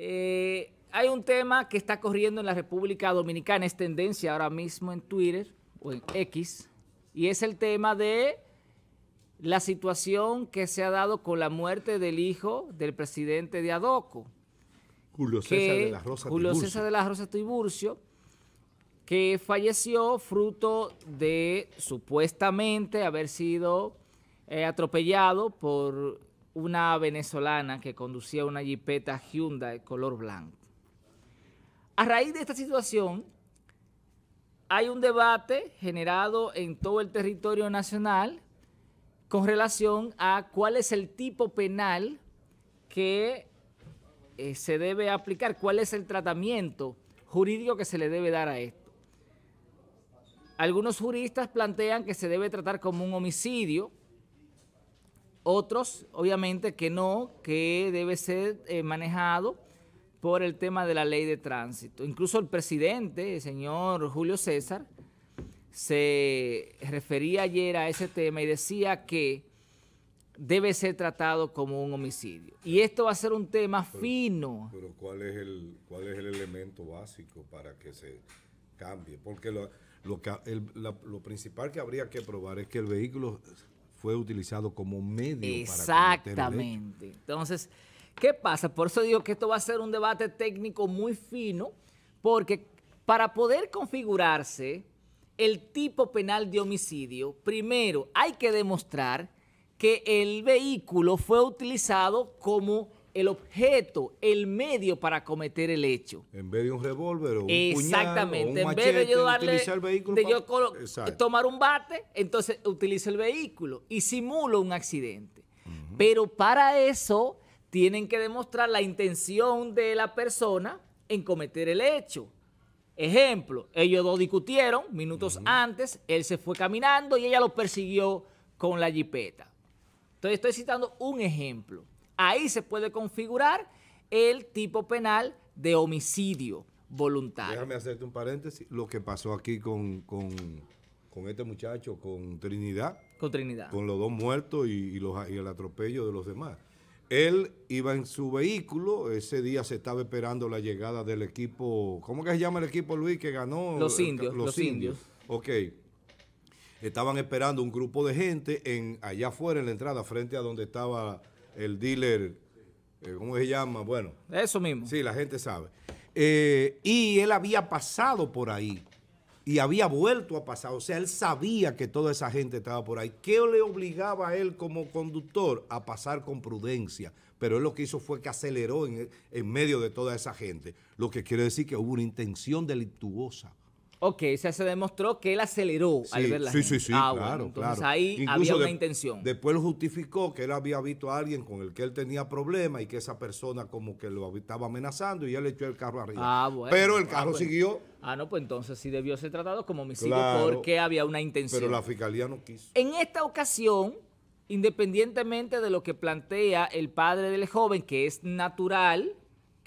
Eh, hay un tema que está corriendo en la República Dominicana, es tendencia ahora mismo en Twitter o en X, y es el tema de la situación que se ha dado con la muerte del hijo del presidente de Adoco. Julio César de la Rosa Julio César de la Rosa Tiburcio, que falleció fruto de supuestamente haber sido eh, atropellado por una venezolana que conducía una jipeta Hyundai color blanco. A raíz de esta situación, hay un debate generado en todo el territorio nacional con relación a cuál es el tipo penal que eh, se debe aplicar, cuál es el tratamiento jurídico que se le debe dar a esto. Algunos juristas plantean que se debe tratar como un homicidio, otros, obviamente, que no, que debe ser eh, manejado por el tema de la ley de tránsito. Incluso el presidente, el señor Julio César, se refería ayer a ese tema y decía que debe ser tratado como un homicidio. Y esto va a ser un tema fino. Pero ¿cuál es, el, ¿cuál es el elemento básico para que se cambie? Porque lo, lo, lo principal que habría que probar es que el vehículo fue utilizado como medio Exactamente. Exactamente. Entonces, ¿qué pasa? Por eso digo que esto va a ser un debate técnico muy fino, porque para poder configurarse el tipo penal de homicidio, primero hay que demostrar que el vehículo fue utilizado como el objeto, el medio para cometer el hecho. En vez de un revólver o un Exactamente. Puñal, en vez de yo tomar un bate, entonces utilizo el vehículo y simulo un accidente. Pero para eso tienen que demostrar la intención de la persona en cometer el hecho. Ejemplo, ellos dos discutieron minutos antes, él se fue caminando y ella lo persiguió con la jipeta. Entonces estoy citando un ejemplo. Ahí se puede configurar el tipo penal de homicidio voluntario. Déjame hacerte un paréntesis. Lo que pasó aquí con, este muchacho, con Trinidad. Con Trinidad. Con los dos muertos y, los, el atropello de los demás. Él iba en su vehículo, ese día se estaba esperando la llegada del equipo, ¿cómo que se llama el equipo Luis que ganó? Los indios. Los, indios. Ok. Estaban esperando un grupo de gente en allá afuera, en la entrada, frente a donde estaba el dealer, eh, ¿cómo se llama? Bueno. Eso mismo. Sí, la gente sabe. Eh, y él había pasado por ahí y había vuelto a pasar. O sea, él sabía que toda esa gente estaba por ahí. ¿Qué le obligaba a él como conductor a pasar con prudencia? Pero él lo que hizo fue que aceleró en, en medio de toda esa gente. Lo que quiere decir que hubo una intención delictuosa. Ok, sea, se demostró que él aceleró al ver la sí, Sí, sí, ah, claro, Entonces ahí había una intención. Después lo justificó que él había visto a alguien con el que él tenía problemas y que esa persona como que lo estaba amenazando y él le echó el carro arriba. Ah, bueno. Pero el ah, carro siguió. Ah, no, pues entonces sí debió ser tratado como homicidio porque había una intención. Pero la fiscalía no quiso. En esta ocasión, independientemente de lo que plantea el padre del joven, que es natural,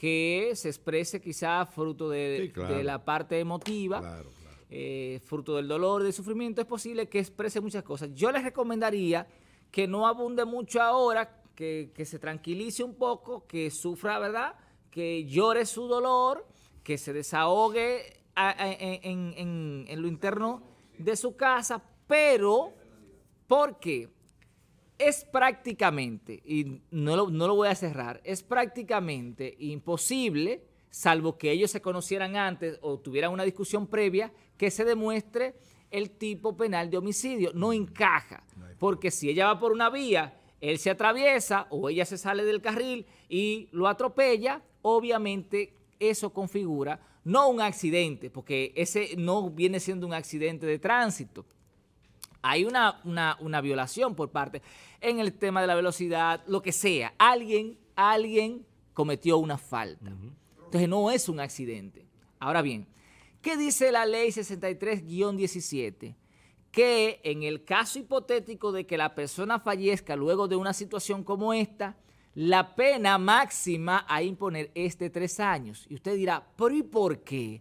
que se exprese quizá fruto de, la parte emotiva, eh, fruto del dolor, del sufrimiento, es posible que exprese muchas cosas. Yo les recomendaría que no abunde mucho ahora, que, se tranquilice un poco, que sufra, ¿verdad? Que llore su dolor, que se desahogue en, en lo interno de su casa, pero ¿por qué? es prácticamente, y no lo, voy a cerrar, es prácticamente imposible, salvo que ellos se conocieran antes o tuvieran una discusión previa, que se demuestre el tipo penal de homicidio. No mm. encaja, porque si ella va por una vía, él se atraviesa o ella se sale del carril y lo atropella, obviamente eso configura no un accidente, porque ese no viene siendo un accidente de tránsito, hay una, violación por parte en el tema de la velocidad, lo que sea. Alguien, alguien cometió una falta. Entonces no es un accidente. Ahora bien, ¿qué dice la ley 63-17? Que en el caso hipotético de que la persona fallezca luego de una situación como esta, la pena máxima a imponer es de tres años. Y usted dirá, ¿pero y por qué?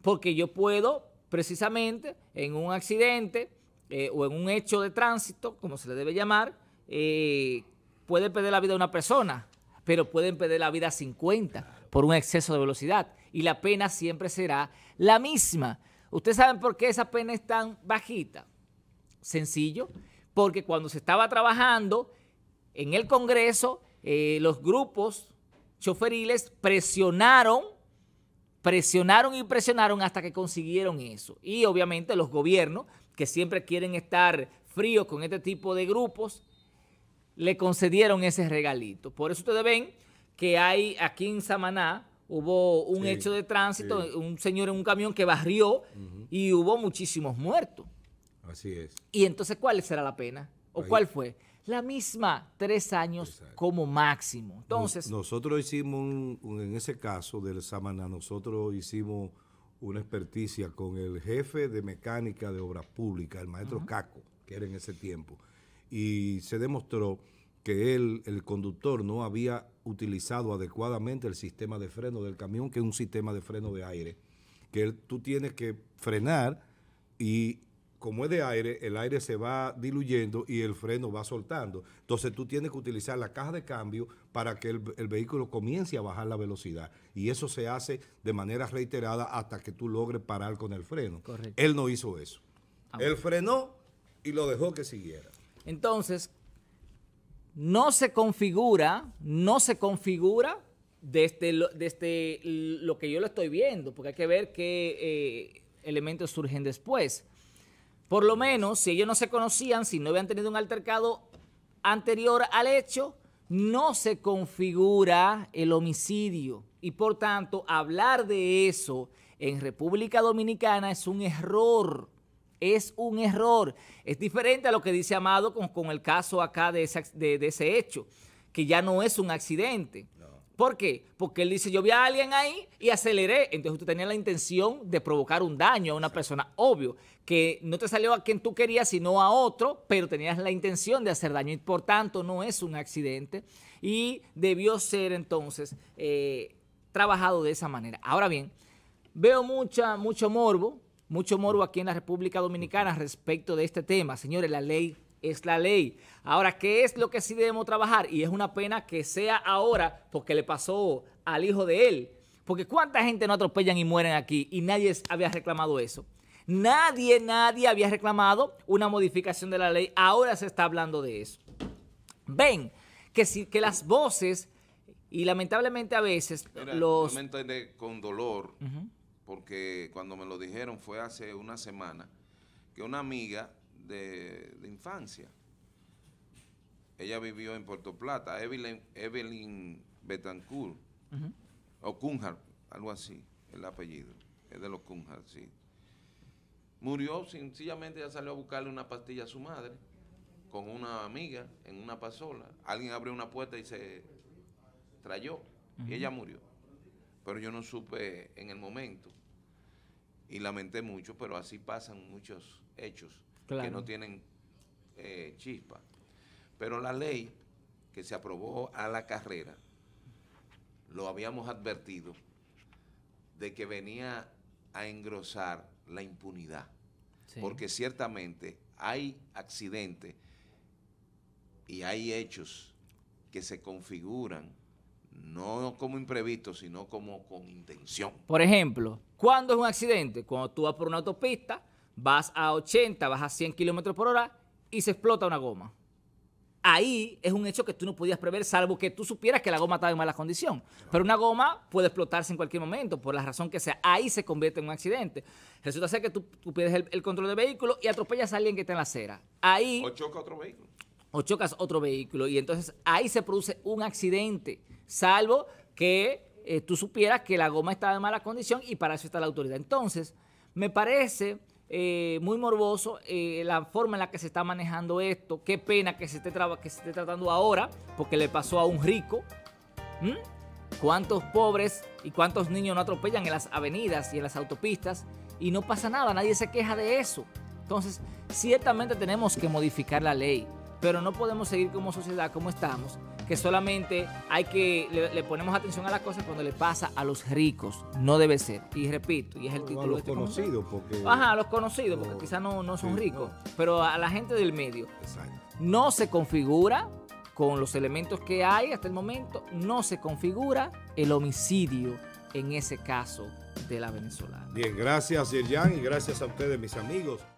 Porque yo puedo, precisamente, en un accidente, eh, o en un hecho de tránsito, como se le debe llamar, eh, puede perder la vida de una persona, pero pueden perder la vida a 50 por un exceso de velocidad y la pena siempre será la misma. ¿Ustedes saben por qué esa pena es tan bajita? Sencillo, porque cuando se estaba trabajando en el Congreso, eh, los grupos choferiles presionaron, presionaron y presionaron hasta que consiguieron eso. Y obviamente los gobiernos que siempre quieren estar fríos con este tipo de grupos, le concedieron ese regalito. Por eso ustedes ven que hay aquí en Samaná, hubo un hecho de tránsito, un señor en un camión que barrió y hubo muchísimos muertos. Así es. Y entonces, ¿cuál será la pena? ¿O cuál fue? La misma, tres años como máximo. Entonces... nosotros hicimos, en ese caso del Samaná, nosotros hicimos una experticia con el jefe de mecánica de obras públicas, el maestro Caco, que era en ese tiempo. Y se demostró que él, el conductor, no había utilizado adecuadamente el sistema de freno del camión, que es un sistema de freno de aire, que tú tienes que frenar y como es de aire, el aire se va diluyendo y el freno va soltando. Entonces tú tienes que utilizar la caja de cambio para que el, vehículo comience a bajar la velocidad. Y eso se hace de manera reiterada hasta que tú logres parar con el freno. Correcto. Él no hizo eso. El ah, Él frenó y lo dejó que siguiera. Entonces, no se configura, no se configura desde este lo, este lo que yo lo estoy viendo, porque hay que ver qué eh, elementos surgen después. Por lo menos, si ellos no se conocían, si no habían tenido un altercado anterior al hecho, no se configura el homicidio. Y por tanto, hablar de eso en República Dominicana es un error. Es un error. Es diferente a lo que dice Amado con, el caso acá de de ese hecho, que ya no es un accidente. ¿Por qué? Porque él dice, yo vi a alguien ahí y aceleré. Entonces usted tenía la intención de provocar un daño a una persona. Obvio, que no te salió a quien tú querías, sino a otro, pero tenías la intención de hacer daño. Y por tanto, no es un accidente. Y debió ser entonces eh, trabajado de esa manera. Ahora bien, veo mucha, mucho morbo, mucho morbo aquí en la República Dominicana respecto de este tema. Señores, la ley es la ley. Ahora, ¿qué es lo que sí debemos trabajar? Y es una pena que sea ahora porque le pasó al hijo de él. Porque cuánta gente no atropellan y mueren aquí y nadie había reclamado eso. Nadie, nadie había reclamado una modificación de la ley. Ahora se está hablando de eso. Ven, que, que las voces, y lamentablemente a veces los... Momento con dolor, porque cuando me lo dijeron fue hace una semana, que una amiga de, infancia. Ella vivió en Puerto Plata, Evelyn, Evelyn Betancourt, o Cunjar, algo así, el apellido. Es de los Cunjar, sí. Murió, sencillamente ella salió a buscarle una pastilla a su madre, con una amiga, en una pasola. Alguien abrió una puerta y se trayó, y ella murió. Pero yo no supe en el momento, y lamenté mucho, pero así pasan muchos hechos que no tienen eh, chispa. Pero la ley que se aprobó a la carrera, lo habíamos advertido de que venía a engrosar la impunidad. Porque ciertamente hay accidentes y hay hechos que se configuran no como imprevisto, sino como con intención. Por ejemplo, ¿cuándo es un accidente? Cuando tú vas por una autopista vas a 80, vas a 100 kilómetros por hora y se explota una goma. Ahí es un hecho que tú no podías prever, salvo que tú supieras que la goma estaba en mala condición. Pero una goma puede explotarse en cualquier momento, por la razón que sea. Ahí se convierte en un accidente. Resulta ser que tú, pierdes el, control del vehículo y atropellas a alguien que está en la acera. Ahí... O choca otro vehículo. O chocas otro vehículo. Y entonces ahí se produce un accidente, salvo que eh, tú supieras que la goma estaba en mala condición y para eso está la autoridad. Entonces, me parece eh, muy morboso eh, la forma en la que se está manejando esto. Qué pena que se esté, que se esté tratando ahora, porque le pasó a un rico. ¿Cuántos pobres y cuántos niños no atropellan en las avenidas y en las autopistas? Y no pasa nada, nadie se queja de eso. Entonces, ciertamente tenemos que modificar la ley, pero no podemos seguir como sociedad como estamos, que solamente hay que le, ponemos atención a las cosas cuando le pasa a los ricos. No debe ser. Y repito, y es el título. A los este conocidos, porque. Ajá, a los conocidos, porque quizás no, no son ricos. Pero a la gente del medio. Exacto. No se configura con los elementos que hay hasta el momento, no se configura el homicidio en ese caso de la venezolana. Bien, gracias Yerjan y gracias a ustedes mis amigos.